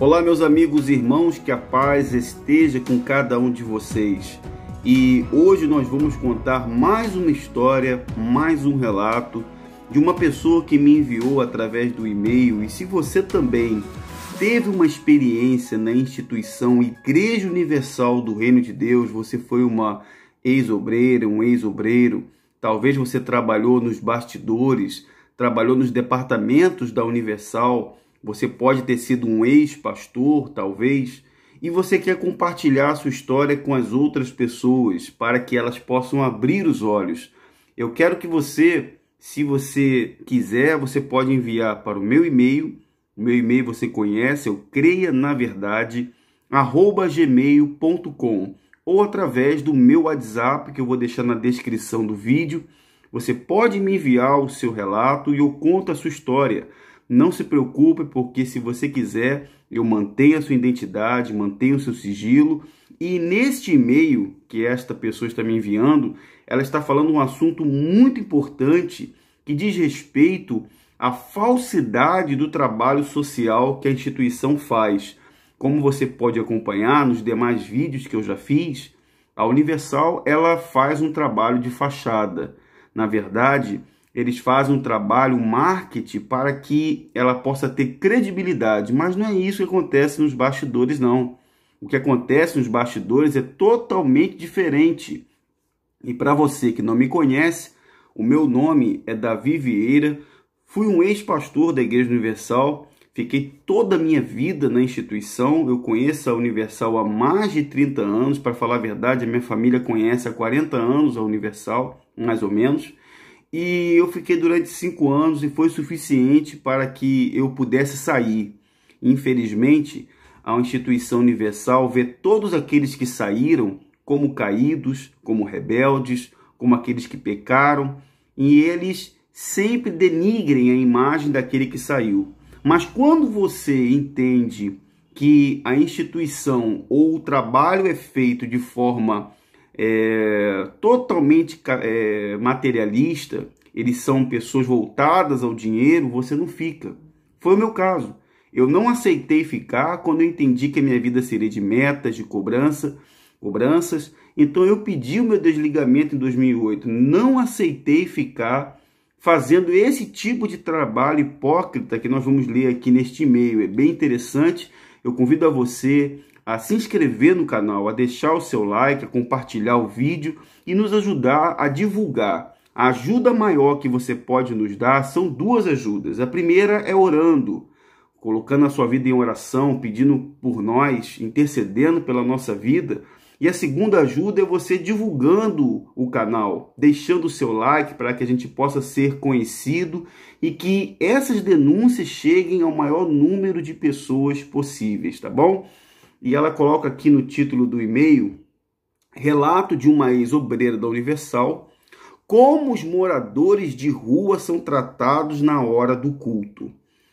Olá, meus amigos e irmãos, que a paz esteja com cada um de vocês. E hoje nós vamos contar mais uma história, mais um relato de uma pessoa que me enviou através do e-mail. E se você também teve uma experiência na instituição Igreja Universal do Reino de Deus, você foi uma ex-obreira, um ex-obreiro, talvez você trabalhou nos bastidores, trabalhou nos departamentos da Universal você pode ter sido um ex-pastor, talvez, e você quer compartilhar sua história com as outras pessoas para que elas possam abrir os olhos. Eu quero que você, se você quiser, você pode enviar para o meu e-mail. O meu e-mail você conhece, eu é creia na verdade, arroba gmail.com ou através do meu WhatsApp que eu vou deixar na descrição do vídeo. Você pode me enviar o seu relato e eu conto a sua história. Não se preocupe, porque se você quiser, eu mantenho a sua identidade, mantenho o seu sigilo. E neste e-mail que esta pessoa está me enviando, ela está falando um assunto muito importante que diz respeito à falsidade do trabalho social que a instituição faz. Como você pode acompanhar nos demais vídeos que eu já fiz, a Universal ela faz um trabalho de fachada. Na verdade, eles fazem um trabalho, um marketing para que ela possa ter credibilidade, mas não é isso que acontece nos bastidores não. O que acontece nos bastidores é totalmente diferente. E para você que não me conhece, o meu nome é Davi Vieira, fui um ex-pastor da Igreja Universal, fiquei toda a minha vida na instituição, eu conheço a Universal há mais de 30 anos, para falar a verdade, a minha família conhece há 40 anos a Universal, mais ou menos. E eu fiquei durante cinco anos e foi suficiente para que eu pudesse sair. Infelizmente, a instituição universal vê todos aqueles que saíram como caídos, como rebeldes, como aqueles que pecaram, e eles sempre denigrem a imagem daquele que saiu. Mas quando você entende que a instituição ou o trabalho é feito de forma é, totalmente é, materialista, eles são pessoas voltadas ao dinheiro, você não fica. Foi o meu caso. Eu não aceitei ficar quando eu entendi que a minha vida seria de metas, de cobrança, cobranças. Então eu pedi o meu desligamento em 2008. Não aceitei ficar fazendo esse tipo de trabalho hipócrita que nós vamos ler aqui neste e-mail. É bem interessante. Eu convido a você a se inscrever no canal, a deixar o seu like, a compartilhar o vídeo e nos ajudar a divulgar. A ajuda maior que você pode nos dar são duas ajudas. A primeira é orando, colocando a sua vida em oração, pedindo por nós, intercedendo pela nossa vida. E a segunda ajuda é você divulgando o canal, deixando o seu like para que a gente possa ser conhecido e que essas denúncias cheguem ao maior número de pessoas possíveis, tá bom? E ela coloca aqui no título do e-mail: Relato de uma ex-obreira da Universal, como os moradores de rua são tratados na hora do culto.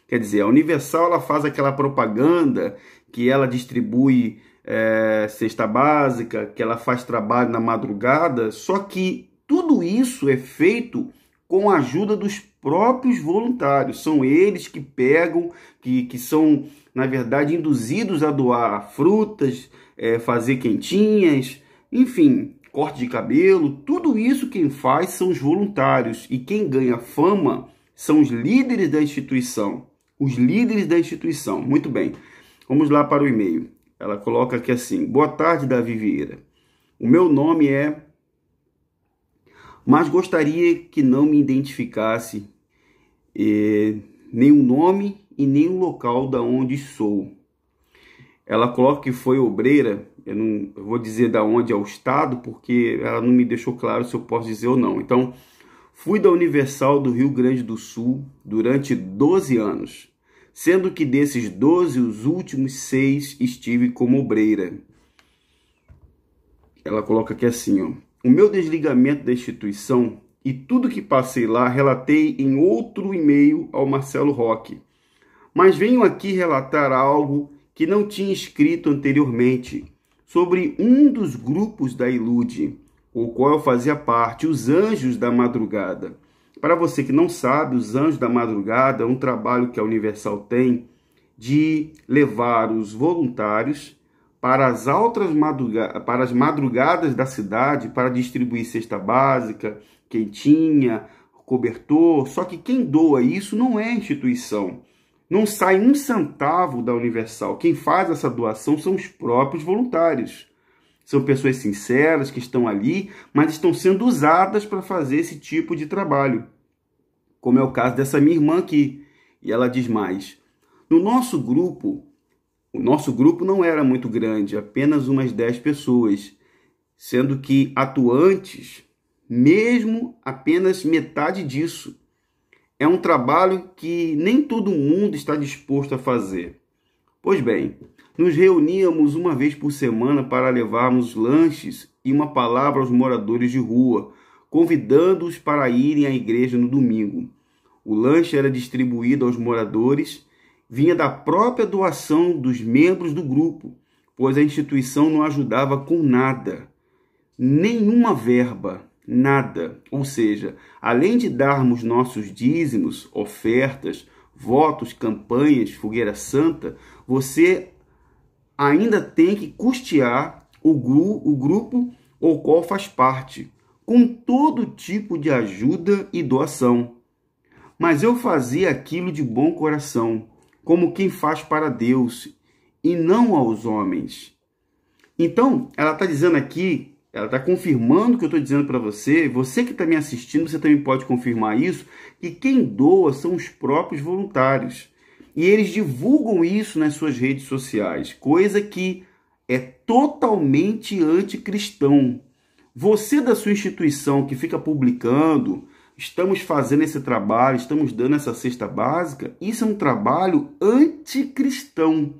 Quer dizer, a Universal ela faz aquela propaganda que ela distribui é, cesta básica, que ela faz trabalho na madrugada, só que tudo isso é feito com a ajuda dos próprios voluntários. São eles que pegam, que, que são, na verdade, induzidos a doar frutas, é, fazer quentinhas, enfim, corte de cabelo. Tudo isso quem faz são os voluntários. E quem ganha fama são os líderes da instituição. Os líderes da instituição. Muito bem. Vamos lá para o e-mail. Ela coloca aqui assim: Boa tarde, Davi Vieira. O meu nome é mas gostaria que não me identificasse é, nem nenhum nome e nenhum local da onde sou. Ela coloca que foi obreira, eu não eu vou dizer da onde é o estado, porque ela não me deixou claro se eu posso dizer ou não. Então, fui da Universal do Rio Grande do Sul durante 12 anos, sendo que desses 12, os últimos seis estive como obreira. Ela coloca aqui assim, ó. O meu desligamento da instituição e tudo que passei lá relatei em outro e-mail ao Marcelo Roque. Mas venho aqui relatar algo que não tinha escrito anteriormente sobre um dos grupos da Ilude, o qual eu fazia parte, os Anjos da Madrugada. Para você que não sabe, os Anjos da Madrugada é um trabalho que a Universal tem de levar os voluntários para as altas madruga para as madrugadas da cidade para distribuir cesta básica, quentinha, cobertor. Só que quem doa isso não é instituição. Não sai um centavo da Universal. Quem faz essa doação são os próprios voluntários. São pessoas sinceras que estão ali, mas estão sendo usadas para fazer esse tipo de trabalho. Como é o caso dessa minha irmã aqui. E ela diz mais: No nosso grupo, o nosso grupo não era muito grande, apenas umas 10 pessoas, sendo que atuantes, mesmo apenas metade disso. É um trabalho que nem todo mundo está disposto a fazer. Pois bem, nos reuníamos uma vez por semana para levarmos lanches e uma palavra aos moradores de rua, convidando-os para irem à igreja no domingo. O lanche era distribuído aos moradores vinha da própria doação dos membros do grupo, pois a instituição não ajudava com nada, nenhuma verba, nada. Ou seja, além de darmos nossos dízimos, ofertas, votos, campanhas, fogueira santa, você ainda tem que custear o, gru, o grupo ou qual faz parte, com todo tipo de ajuda e doação. Mas eu fazia aquilo de bom coração, como quem faz para Deus e não aos homens. Então, ela está dizendo aqui, ela está confirmando o que eu estou dizendo para você, você que está me assistindo, você também pode confirmar isso, que quem doa são os próprios voluntários. E eles divulgam isso nas suas redes sociais, coisa que é totalmente anticristão. Você da sua instituição que fica publicando, estamos fazendo esse trabalho, estamos dando essa cesta básica, isso é um trabalho anticristão.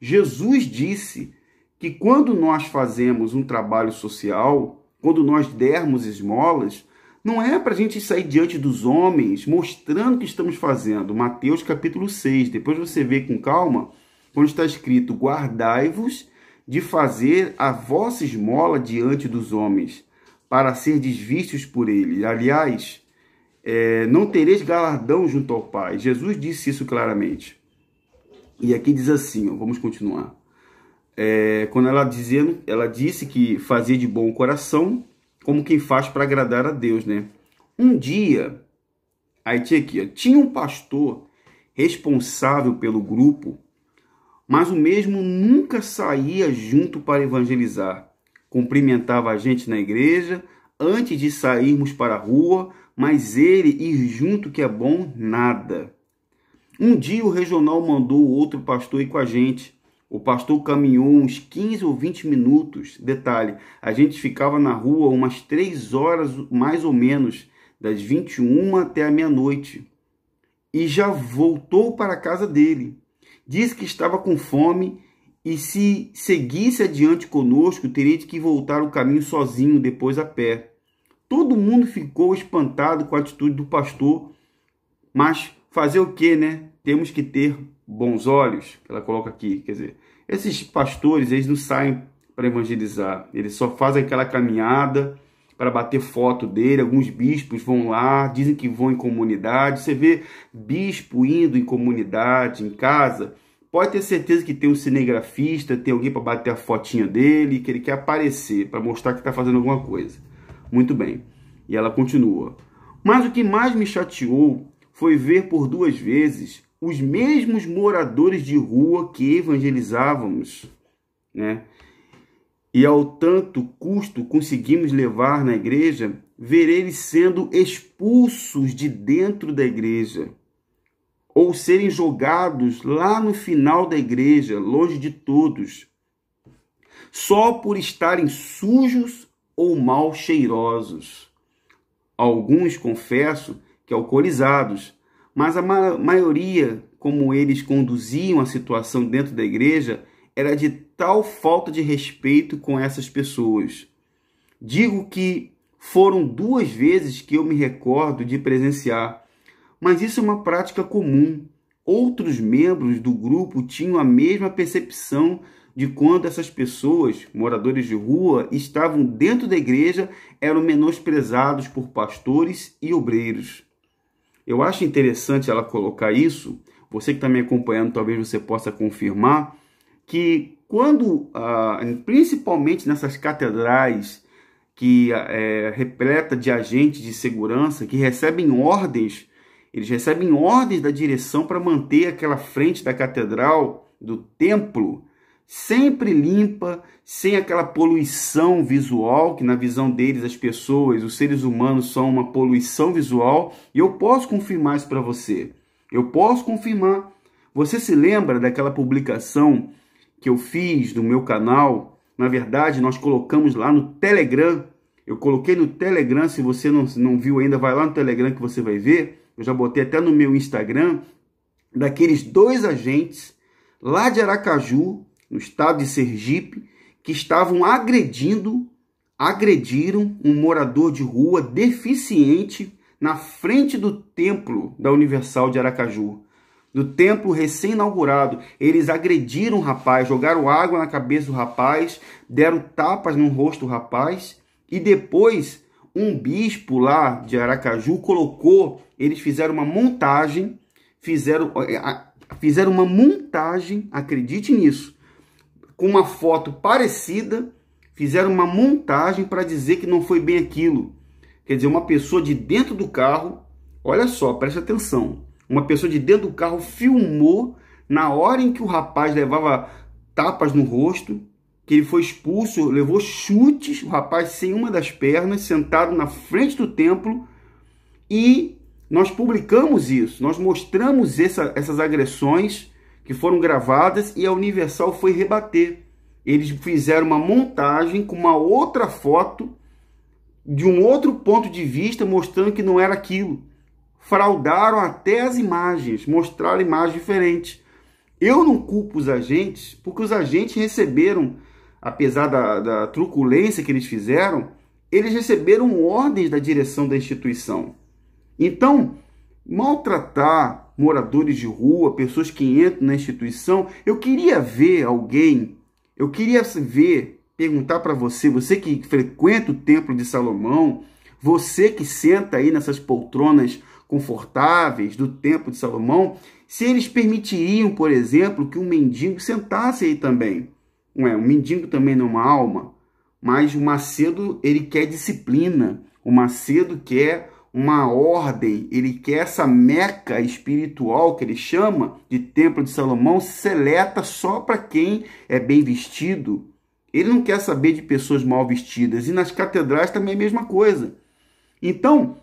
Jesus disse que quando nós fazemos um trabalho social, quando nós dermos esmolas, não é para a gente sair diante dos homens mostrando o que estamos fazendo. Mateus capítulo 6, depois você vê com calma, onde está escrito: Guardai-vos de fazer a vossa esmola diante dos homens, para ser desvistos por eles. Aliás, é, não tereis galardão junto ao Pai. Jesus disse isso claramente. E aqui diz assim, ó, vamos continuar. É, quando ela dizendo, ela disse que fazia de bom coração, como quem faz para agradar a Deus, né? Um dia, aí tinha aqui, ó, tinha um pastor responsável pelo grupo, mas o mesmo nunca saía junto para evangelizar. Cumprimentava a gente na igreja antes de sairmos para a rua mas ele ir junto que é bom nada. Um dia o regional mandou outro pastor ir com a gente. O pastor caminhou uns 15 ou 20 minutos. Detalhe, a gente ficava na rua umas 3 horas mais ou menos, das 21 até a meia-noite. E já voltou para a casa dele. Disse que estava com fome e se seguisse adiante conosco, teria que voltar o caminho sozinho, depois a pé. Todo mundo ficou espantado com a atitude do pastor, mas fazer o que, né? Temos que ter bons olhos, ela coloca aqui, quer dizer, esses pastores, eles não saem para evangelizar, eles só fazem aquela caminhada para bater foto dele, alguns bispos vão lá, dizem que vão em comunidade, você vê bispo indo em comunidade, em casa, pode ter certeza que tem um cinegrafista, tem alguém para bater a fotinha dele, que ele quer aparecer, para mostrar que está fazendo alguma coisa muito bem. E ela continua. Mas o que mais me chateou foi ver por duas vezes os mesmos moradores de rua que evangelizávamos, né? E ao tanto custo conseguimos levar na igreja, ver eles sendo expulsos de dentro da igreja ou serem jogados lá no final da igreja, longe de todos, só por estarem sujos ou mal cheirosos. Alguns, confesso, que alcoolizados, mas a ma maioria, como eles conduziam a situação dentro da igreja, era de tal falta de respeito com essas pessoas. Digo que foram duas vezes que eu me recordo de presenciar, mas isso é uma prática comum. Outros membros do grupo tinham a mesma percepção de quando essas pessoas, moradores de rua, estavam dentro da igreja, eram menosprezados por pastores e obreiros. Eu acho interessante ela colocar isso. Você que está me acompanhando, talvez você possa confirmar que quando, ah, principalmente nessas catedrais que é repleta de agentes de segurança que recebem ordens, eles recebem ordens da direção para manter aquela frente da catedral, do templo, sempre limpa, sem aquela poluição visual, que na visão deles as pessoas, os seres humanos são uma poluição visual, e eu posso confirmar isso para você. Eu posso confirmar. Você se lembra daquela publicação que eu fiz no meu canal? Na verdade, nós colocamos lá no Telegram. Eu coloquei no Telegram, se você não, não viu ainda, vai lá no Telegram que você vai ver. Eu já botei até no meu Instagram, daqueles dois agentes lá de Aracaju, no estado de Sergipe, que estavam agredindo, agrediram um morador de rua deficiente na frente do templo da Universal de Aracaju. Do templo recém-inaugurado, eles agrediram o rapaz, jogaram água na cabeça do rapaz, deram tapas no rosto do rapaz e depois um bispo lá de Aracaju colocou, eles fizeram uma montagem, fizeram, eh, fizeram uma montagem, acredite nisso, com uma foto parecida, fizeram uma montagem para dizer que não foi bem aquilo. Quer dizer, uma pessoa de dentro do carro, olha só, preste atenção. Uma pessoa de dentro do carro filmou na hora em que o rapaz levava tapas no rosto, que ele foi expulso, levou chutes, o rapaz sem uma das pernas, sentado na frente do templo, e nós publicamos isso, nós mostramos essa, essas agressões que foram gravadas e a Universal foi rebater. Eles fizeram uma montagem com uma outra foto de um outro ponto de vista mostrando que não era aquilo. Fraudaram até as imagens, mostraram imagens diferentes. Eu não culpo os agentes, porque os agentes receberam, apesar da, da truculência que eles fizeram, eles receberam ordens da direção da instituição. Então, maltratar moradores de rua, pessoas que entram na instituição. Eu queria ver alguém, eu queria ver, perguntar para você, você que frequenta o Templo de Salomão, você que senta aí nessas poltronas confortáveis do Templo de Salomão, se eles permitiriam, por exemplo, que um mendigo sentasse aí também. Não é, um mendigo também não é uma alma, mas o Macedo ele quer disciplina, o Macedo quer uma ordem, ele quer essa meca espiritual que ele chama de Templo de Salomão, seleta só para quem é bem vestido. Ele não quer saber de pessoas mal vestidas. E nas catedrais também é a mesma coisa. Então,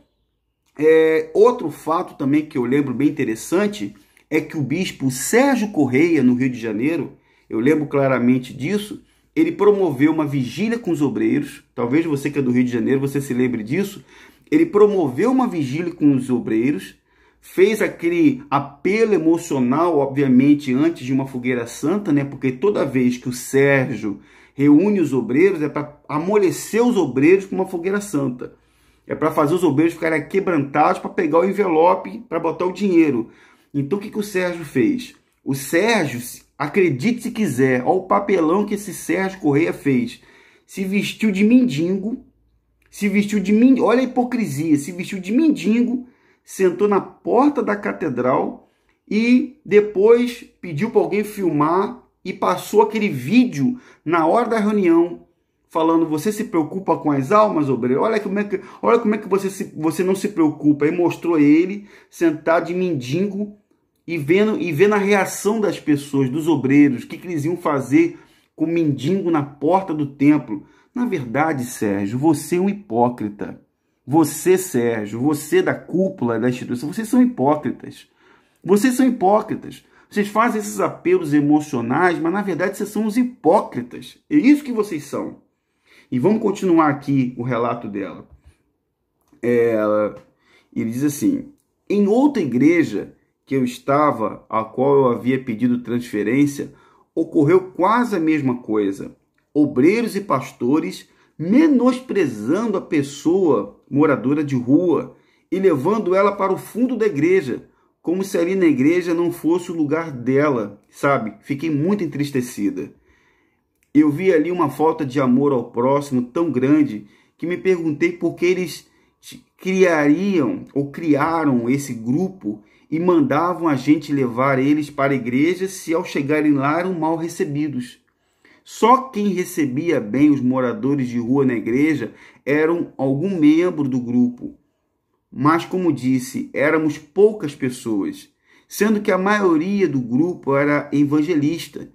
é, outro fato também que eu lembro bem interessante é que o bispo Sérgio Correia, no Rio de Janeiro, eu lembro claramente disso, ele promoveu uma vigília com os obreiros. Talvez você que é do Rio de Janeiro, você se lembre disso ele promoveu uma vigília com os obreiros, fez aquele apelo emocional, obviamente, antes de uma fogueira santa, né? Porque toda vez que o Sérgio reúne os obreiros é para amolecer os obreiros com uma fogueira santa. É para fazer os obreiros ficarem quebrantados para pegar o envelope para botar o dinheiro. Então o que, que o Sérgio fez? O Sérgio, acredite se quiser, olha o papelão que esse Sérgio Correia fez. Se vestiu de mendigo, se vestiu de mendigo, olha a hipocrisia, se vestiu de mendigo, sentou na porta da catedral e depois pediu para alguém filmar e passou aquele vídeo na hora da reunião falando você se preocupa com as almas, obreiro. Olha como é que, olha como é que você, se, você não se preocupa. E mostrou ele sentado de mendigo e vendo e vendo a reação das pessoas, dos obreiros, o que, que eles iam fazer com o mendigo na porta do templo. Na verdade, Sérgio, você é um hipócrita. Você, Sérgio, você da cúpula da instituição, vocês são hipócritas. Vocês são hipócritas. Vocês fazem esses apelos emocionais, mas na verdade vocês são os hipócritas. É isso que vocês são. E vamos continuar aqui o relato dela. Ela, ele diz assim: em outra igreja que eu estava, a qual eu havia pedido transferência, ocorreu quase a mesma coisa obreiros e pastores, menosprezando a pessoa moradora de rua e levando ela para o fundo da igreja, como se ali na igreja não fosse o lugar dela, sabe? Fiquei muito entristecida. Eu vi ali uma falta de amor ao próximo tão grande que me perguntei por que eles criariam ou criaram esse grupo e mandavam a gente levar eles para a igreja se ao chegarem lá eram mal recebidos. Só quem recebia bem os moradores de rua na igreja eram algum membro do grupo. Mas, como disse, éramos poucas pessoas, sendo que a maioria do grupo era evangelista.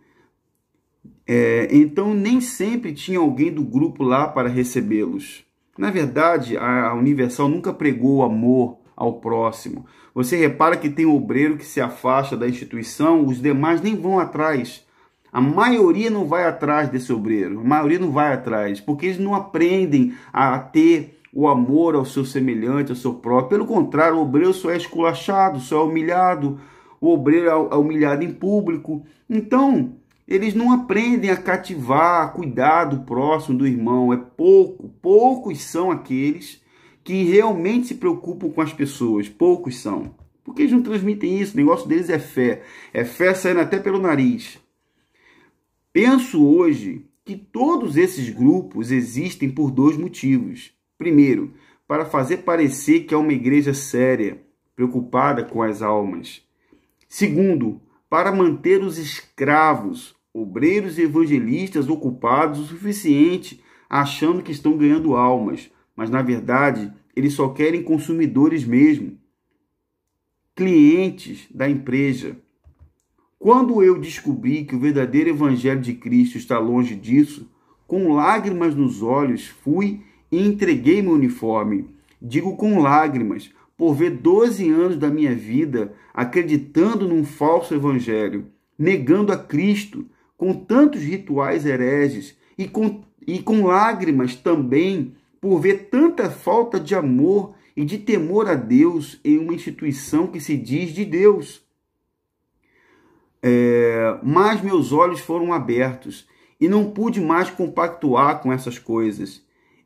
É, então, nem sempre tinha alguém do grupo lá para recebê-los. Na verdade, a Universal nunca pregou amor ao próximo. Você repara que tem um obreiro que se afasta da instituição, os demais nem vão atrás a maioria não vai atrás desse obreiro, a maioria não vai atrás, porque eles não aprendem a ter o amor ao seu semelhante, ao seu próprio. Pelo contrário, o obreiro só é esculachado, só é humilhado, o obreiro é, é humilhado em público. Então, eles não aprendem a cativar, a cuidar do próximo, do irmão. É pouco, poucos são aqueles que realmente se preocupam com as pessoas, poucos são. Porque eles não transmitem isso, o negócio deles é fé. É fé saindo até pelo nariz. Penso hoje que todos esses grupos existem por dois motivos. Primeiro, para fazer parecer que é uma igreja séria, preocupada com as almas. Segundo, para manter os escravos, obreiros e evangelistas ocupados o suficiente, achando que estão ganhando almas, mas na verdade eles só querem consumidores mesmo, clientes da empresa. Quando eu descobri que o verdadeiro Evangelho de Cristo está longe disso, com lágrimas nos olhos fui e entreguei meu uniforme. Digo com lágrimas, por ver 12 anos da minha vida acreditando num falso Evangelho, negando a Cristo, com tantos rituais hereges e com, e com lágrimas também, por ver tanta falta de amor e de temor a Deus em uma instituição que se diz de Deus é, mas meus olhos foram abertos e não pude mais compactuar com essas coisas.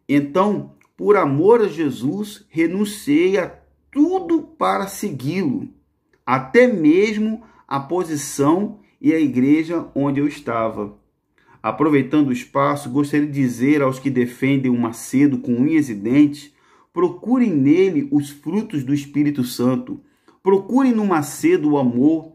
Então, por amor a Jesus, renunciei a tudo para segui-lo, até mesmo a posição e a igreja onde eu estava. Aproveitando o espaço, gostaria de dizer aos que defendem o Macedo com unhas e dentes: procurem nele os frutos do Espírito Santo, procurem no Macedo o amor,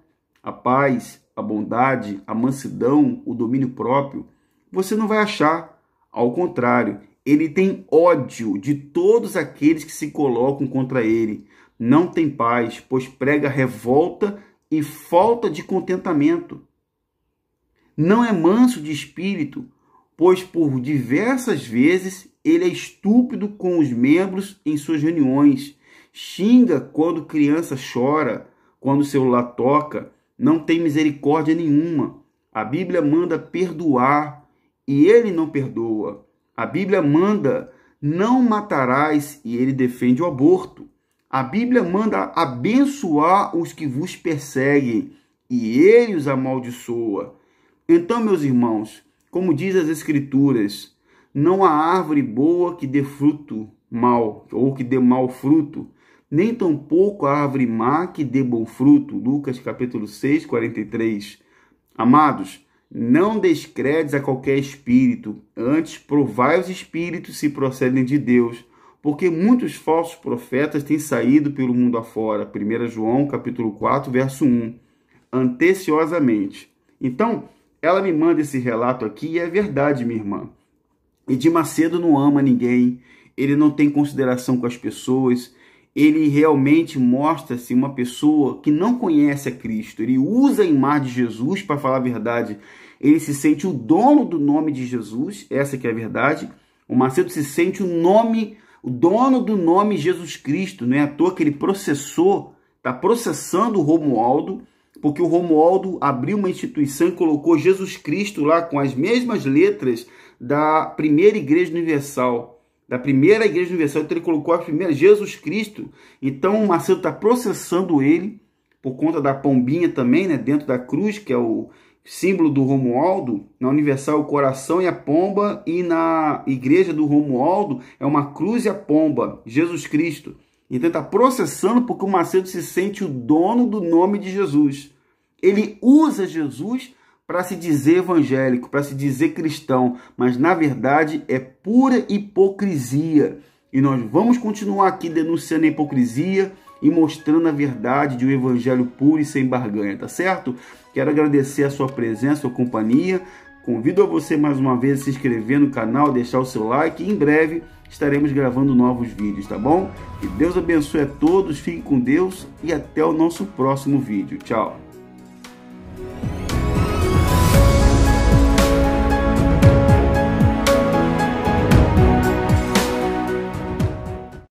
a paz, a bondade, a mansidão, o domínio próprio, você não vai achar. Ao contrário, ele tem ódio de todos aqueles que se colocam contra ele. Não tem paz, pois prega revolta e falta de contentamento. Não é manso de espírito, pois por diversas vezes ele é estúpido com os membros em suas reuniões, xinga quando criança chora, quando o celular toca, não tem misericórdia nenhuma. A Bíblia manda perdoar e ele não perdoa. A Bíblia manda não matarás e ele defende o aborto. A Bíblia manda abençoar os que vos perseguem e ele os amaldiçoa. Então, meus irmãos, como diz as Escrituras, não há árvore boa que dê fruto mal ou que dê mau fruto, nem tampouco a árvore má que dê bom fruto. Lucas capítulo 6, 43. Amados, não descredes a qualquer espírito, antes provai os espíritos se procedem de Deus, porque muitos falsos profetas têm saído pelo mundo afora. 1 João capítulo 4, verso 1. Anteciosamente. Então, ela me manda esse relato aqui e é verdade, minha irmã. E de Macedo não ama ninguém, ele não tem consideração com as pessoas, ele realmente mostra-se uma pessoa que não conhece a Cristo. Ele usa a imagem de Jesus para falar a verdade. Ele se sente o dono do nome de Jesus, essa que é a verdade. O Macedo se sente o nome, o dono do nome Jesus Cristo. Não é à toa que ele processou, está processando o Romualdo, porque o Romualdo abriu uma instituição e colocou Jesus Cristo lá com as mesmas letras da primeira igreja universal da primeira igreja universal, então ele colocou a primeira, Jesus Cristo. Então o Marcelo está processando ele, por conta da pombinha também, né, dentro da cruz, que é o símbolo do Romualdo, na Universal o coração e a pomba, e na igreja do Romualdo é uma cruz e a pomba, Jesus Cristo. Então está processando porque o Macedo se sente o dono do nome de Jesus. Ele usa Jesus para se dizer evangélico, para se dizer cristão, mas na verdade é pura hipocrisia. E nós vamos continuar aqui denunciando a hipocrisia e mostrando a verdade de um evangelho puro e sem barganha, tá certo? Quero agradecer a sua presença, a sua companhia. Convido a você mais uma vez a se inscrever no canal, deixar o seu like e em breve estaremos gravando novos vídeos, tá bom? Que Deus abençoe a todos, fiquem com Deus e até o nosso próximo vídeo. Tchau!